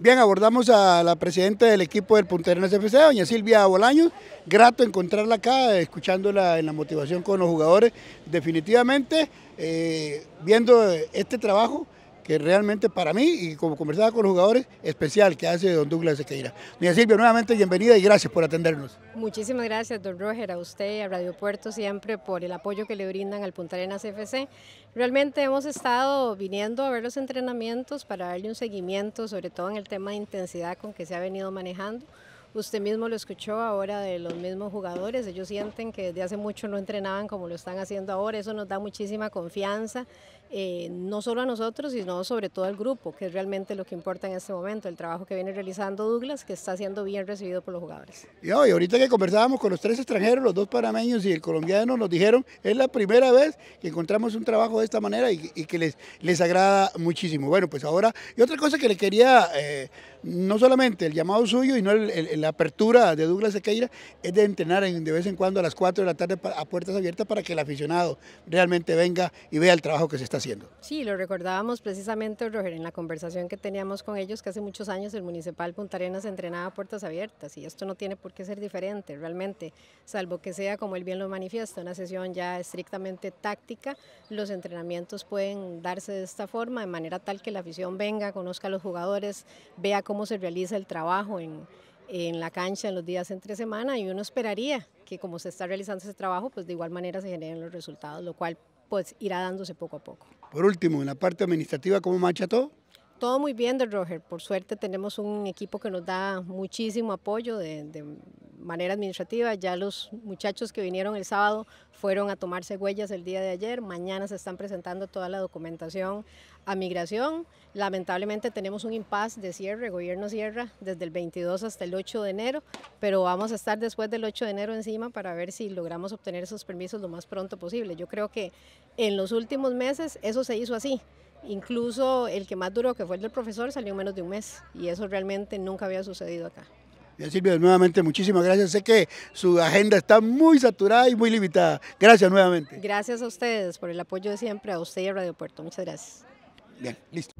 Bien, abordamos a la presidenta del equipo del el FC, doña Silvia Bolaños. Grato encontrarla acá, escuchándola en la motivación con los jugadores. Definitivamente, eh, viendo este trabajo, que realmente para mí, y como conversaba con los jugadores, especial que hace don Douglas Sequeira. Mía Silvia, nuevamente bienvenida y gracias por atendernos. Muchísimas gracias, don Roger, a usted, y a Radio Puerto, siempre por el apoyo que le brindan al Punta Arenas FC. Realmente hemos estado viniendo a ver los entrenamientos para darle un seguimiento, sobre todo en el tema de intensidad con que se ha venido manejando. Usted mismo lo escuchó ahora de los mismos jugadores, ellos sienten que desde hace mucho no entrenaban como lo están haciendo ahora, eso nos da muchísima confianza, eh, no solo a nosotros, sino sobre todo al grupo, que es realmente lo que importa en este momento, el trabajo que viene realizando Douglas, que está siendo bien recibido por los jugadores. Y hoy, ahorita que conversábamos con los tres extranjeros, los dos panameños y el colombiano, nos dijeron, es la primera vez que encontramos un trabajo de esta manera y, que les, les agrada muchísimo. Bueno, pues ahora, y otra cosa que le quería, eh, no solamente el llamado suyo y no el la apertura de Douglas Sequeira es de entrenar de vez en cuando a las 4 de la tarde a puertas abiertas para que el aficionado realmente venga y vea el trabajo que se está haciendo. Sí, lo recordábamos precisamente, Roger, en la conversación que teníamos con ellos, que hace muchos años el Municipal Punta Arenas entrenaba a puertas abiertas y esto no tiene por qué ser diferente realmente, salvo que sea, como él bien lo manifiesta, una sesión ya estrictamente táctica, los entrenamientos pueden darse de esta forma, de manera tal que la afición venga, conozca a los jugadores, vea cómo se realiza el trabajo en, en la cancha en los días entre semana y uno esperaría que como se está realizando ese trabajo, pues de igual manera se generen los resultados, lo cual pues irá dándose poco a poco. Por último, en la parte administrativa, ¿cómo marcha todo? Todo muy bien, de Roger. Por suerte tenemos un equipo que nos da muchísimo apoyo de manera administrativa. Ya los muchachos que vinieron el sábado fueron a tomarse huellas el día de ayer. Mañana se están presentando toda la documentación a migración. Lamentablemente tenemos un impasse de cierre, el gobierno cierra desde el 22 hasta el 8 de enero, pero vamos a estar después del 8 de enero encima para ver si logramos obtener esos permisos lo más pronto posible. Yo creo que en los últimos meses eso se hizo así. Incluso el que más duró, que fue el del profesor, salió en menos de un mes y eso realmente nunca había sucedido acá. Bien, Silvio, nuevamente muchísimas gracias. Sé que su agenda está muy saturada y muy limitada. Gracias nuevamente. Gracias a ustedes por el apoyo de siempre, a usted y a Radio Puerto. Muchas gracias. Bien, listo.